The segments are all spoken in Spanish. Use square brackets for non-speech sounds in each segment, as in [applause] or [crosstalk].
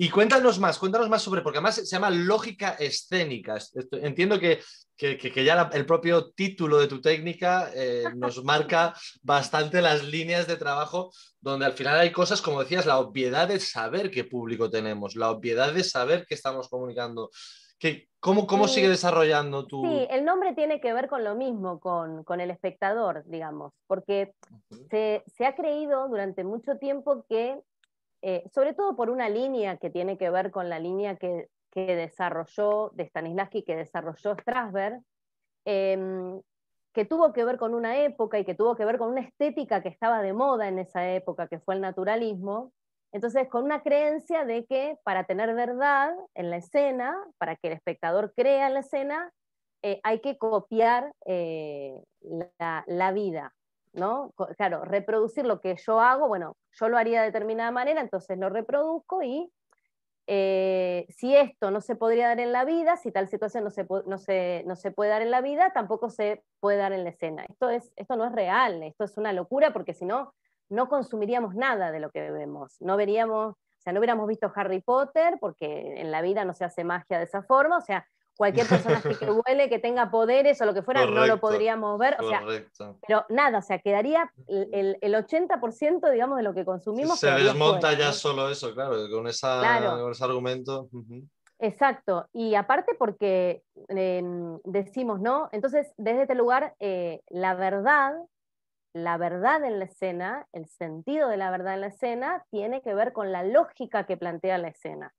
Y cuéntanos más, cuéntanos más sobre, porque además se llama lógica escénica. Entiendo que, ya el propio título de tu técnica eh, [laughs] nos marca bastante las líneas de trabajo, donde al final hay cosas, como decías, la obviedad de saber qué público tenemos, la obviedad de saber qué estamos comunicando. Que, ¿Cómo, cómo sigue desarrollando tu...? Sí, el nombre tiene que ver con lo mismo, con, el espectador, digamos, porque se, ha creído durante mucho tiempo que eh, sobre todo por una línea que tiene que ver con la línea que, desarrolló de Stanislavski, que desarrolló Strasberg, em, que tuvo que ver con una época y que tuvo que ver con una estética que estaba de moda en esa época, que fue el naturalismo. Entonces, con una creencia de que para tener verdad en la escena, para que el espectador crea la escena, eh, hay que copiar eh, la, vida. ¿no? Claro, reproducir lo que yo hago, bueno, yo lo haría de determinada manera, entonces lo reproduzco y eh, si esto no se podría dar en la vida, si tal situación no se, puede dar en la vida, tampoco se puede dar en la escena. Esto, esto no es real, esto es una locura porque si no, no consumiríamos nada de lo que vemos, no veríamos, o sea, no hubiéramos visto Harry Potter porque en la vida no se hace magia de esa forma, o sea, cualquier persona que huele, [laughs] que tenga poderes o lo que fuera, no lo podríamos ver. pero nada, o sea, quedaría el, el 80%, digamos, de lo que consumimos. Se desmonta ya solo eso, claro, con, esa, ese argumento. Exacto, y aparte porque eh, decimos, ¿no? Entonces, desde este lugar, eh, la verdad, la verdad en la escena, el sentido de la verdad en la escena, tiene que ver con la lógica que plantea la escena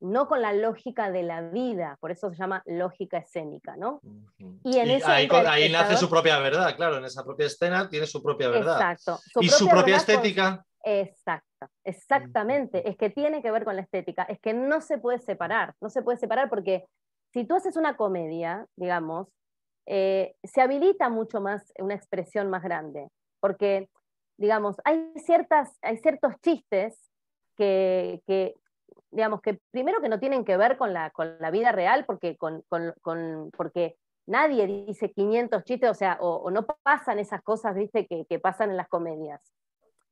no con la lógica de la vida, por eso se llama lógica escénica, ¿no? Y, en ahí, nace su propia verdad, claro, en esa propia escena tiene su propia verdad. Exacto. y su propia estética. Exacto, exactamente, es que tiene que ver con la estética, es que no se puede separar, no se puede separar porque si tú haces una comedia, digamos, eh, se habilita mucho más una expresión más grande, porque, digamos, hay, ciertas, hay ciertos chistes que, digamos, que primero que no tienen que ver con la, vida real, porque, porque nadie dice 500 chistes, o sea, o, no pasan esas cosas, viste, que, pasan en las comedias.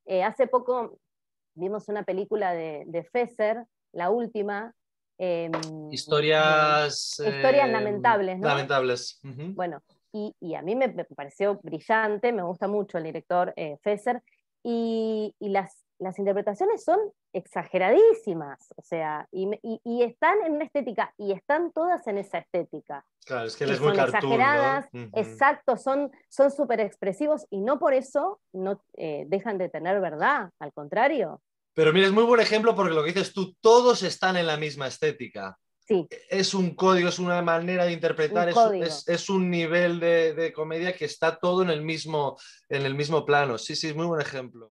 Eh, hace poco vimos una película de, de Fesser, la última. Em, historias. historias eh, lamentables, Lamentables. Bueno, y, a mí me, me, pareció brillante, me gusta mucho el director eh, Fesser, y, las, interpretaciones son exageradísimas, o sea, y, están en una estética, y están todas en esa estética. Claro, es que Son exageradas, exacto, son súper expresivos y no por eso no eh, dejan de tener verdad, al contrario. Pero mira, es muy buen ejemplo porque lo que dices tú, todos están en la misma estética. Es un código, es una manera de interpretar, es, es, un nivel de, de, comedia que está todo en el, mismo, en el mismo plano. Sí, sí, es muy buen ejemplo.